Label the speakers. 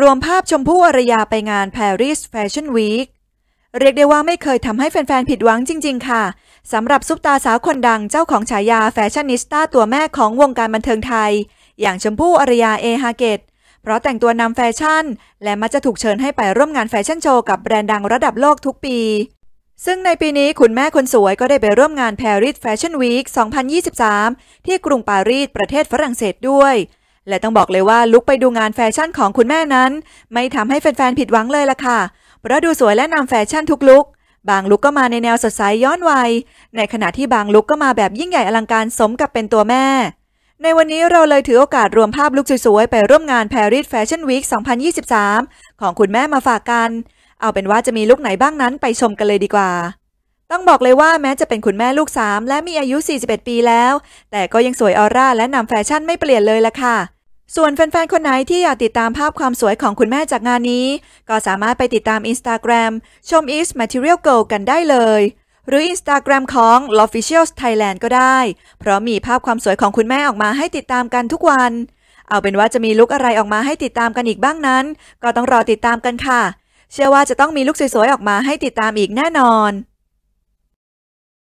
Speaker 1: รวมภาพชมพู่อารยาไปงาน Paris Fashion Week เรียกได้ว่าไม่เคยทำให้แฟนๆ ผิดหวังจริงๆ ค่ะสำหรับซุปตาสาวคนดังเจ้าของฉายาแฟชั่นนิสต้าตัวแม่ของวงการบันเทิงไทย อย่างชมพู่อารยาเอฮาเกตเพราะแต่งตัวนำแฟชั่น และมักจะถูกเชิญให้ไปร่วมงานแฟชั่นโชว์กับแบรนด์ดังระดับโลกทุกปี ซึ่งในปีนี้คุณแม่คนสวยก็ได้ไปร่วมงาน Paris Fashion Week 2023 ที่กรุงปารีสประเทศฝรั่งเศสด้วยและต้องบอกเลยว่าลุกไปดูงานแฟชั่นของคุณแม่นั้น ไม่ทำให้แฟนๆผิดหวังเลยล่ะค่ะ เพราะดูสวยและนำแฟชั่นทุกลุก บางลุกก็มาในแนวสดใสย้อนวัย ในขณะที่บางลุกก็มาแบบยิ่งใหญ่อลังการสมกับเป็นตัวแม่ ในวันนี้เราเลยถือโอกาสรวมภาพลุกสวยๆ ไปร่วมงาน Paris Fashion Week 2023 ของคุณแม่มาฝากกัน เอาเป็นว่าจะมีลุกไหนบ้างนั้นไปชมกันเลยดีกว่า ต้องบอกเลยว่าแม้จะเป็นคุณแม่ลูก3และมีอายุ41ปีแล้ว แต่ก็ยังสวยออร่า และนำแฟชั่นไม่เปลี่ยนเลยล่ะค่ะส่วนแฟน ๆ คนไหนที่อยากติดตามภาพความสวยของคุณแม่จากงานนี้ ก็สามารถไปติดตาม Instagram ชม is material girl กันได้เลย หรือ Instagram ของ l o f f i c i a l Thailand ก็ได้ เพราะมีภาพความสวยของคุณแม่ออกมาให้ติดตามกันทุกวัน เอาเป็นว่าจะมีลุกอะไรออกมาให้ติดตามกันอีกบ้างนั้น ก็ต้องรอติดตามกันค่ะ เชื่อว่าจะต้องมีลุกสวยๆ ออกมาให้ติดตามอีกแน่นอน